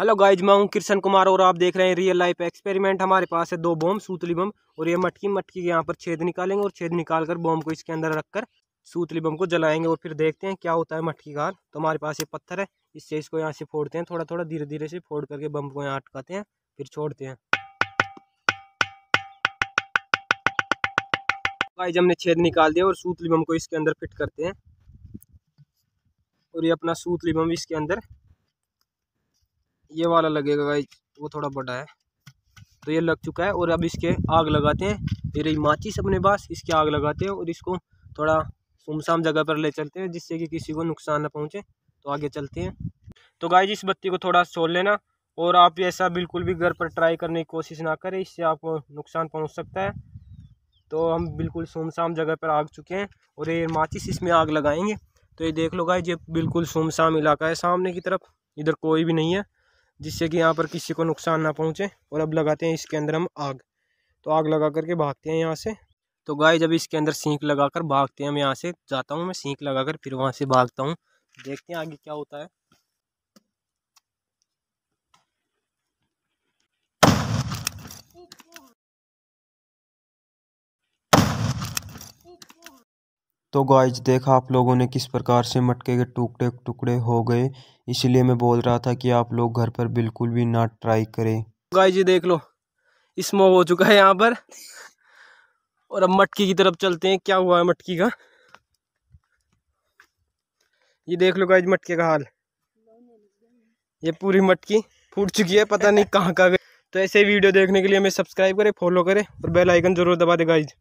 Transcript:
hello guys मैं हूँ कृष्ण कुमार और आप देख रहे हैं रियल लाइफ एक्सपेरिमेंट हमारे पास है दो बॉम्ब सूतली बम और ये मटकी मटकी के यहाँ पर छेद निकालेंगे और छेद निकाल कर बॉम्ब को इसके अंदर रखकर सूतली बम को जलाएंगे और फिर देखते हैं क्या होता है मटकी का तो हमारे पास ये पत्थर है इससे इसको यहाँ से फोड़ते हैं थोड़ा थोड़ा धीरे धीरे से फोड़ करके बम को यहाँ अटकाते हैं फिर छोड़ते हैं गाइज हमने छेद निकाल दिया और सूतली बम को इसके अंदर फिट करते हैं और ये अपना सूतली बम इसके अंदर ये वाला लगेगा गाइज वो थोड़ा बड़ा है तो ये लग चुका है और अब इसके आग लगाते हैं ये रही माचिस अपने पास इसके आग लगाते हैं और इसको थोड़ा सुमसाम जगह पर ले चलते हैं जिससे कि किसी को नुकसान ना पहुँचे तो आगे चलते हैं तो गाइज इस बत्ती को थोड़ा सोल लेना और आप ऐसा बिल्कुल भी घर पर ट्राई करने की कोशिश ना करें इससे आपको नुकसान पहुँच सकता है तो हम बिल्कुल सुमसाम जगह पर आग चुके हैं और ये माचिस इसमें आग लगाएंगे तो ये देख लो गाइज ये बिल्कुल सुमसाम इलाका है सामने की तरफ इधर कोई भी नहीं है जिससे कि यहाँ पर किसी को नुकसान ना पहुँचे और अब लगाते हैं इसके अंदर हम आग तो आग लगा करके भागते हैं यहाँ से तो गाय जब इसके अंदर सीख लगा कर भागते हैं मैं यहाँ से जाता हूँ मैं सीख लगा कर फिर वहाँ से भागता हूँ देखते हैं आगे क्या होता है तो गाइज देखा आप लोगों ने किस प्रकार से मटके के टुकड़े टुकड़े हो गए इसलिए मैं बोल रहा था कि आप लोग घर पर बिल्कुल भी ना ट्राई करें गाय जी देख लो इसमो हो चुका है यहाँ पर और अब मटकी की तरफ चलते हैं क्या हुआ है मटकी का ये देख लो गाइज मटके का हाल ये पूरी मटकी फूट चुकी है पता नहीं कहाँ का तो ऐसे वीडियो देखने के लिए हमें सब्सक्राइब करें फॉलो करें और बेल आइकन जरूर दबा दे गाइज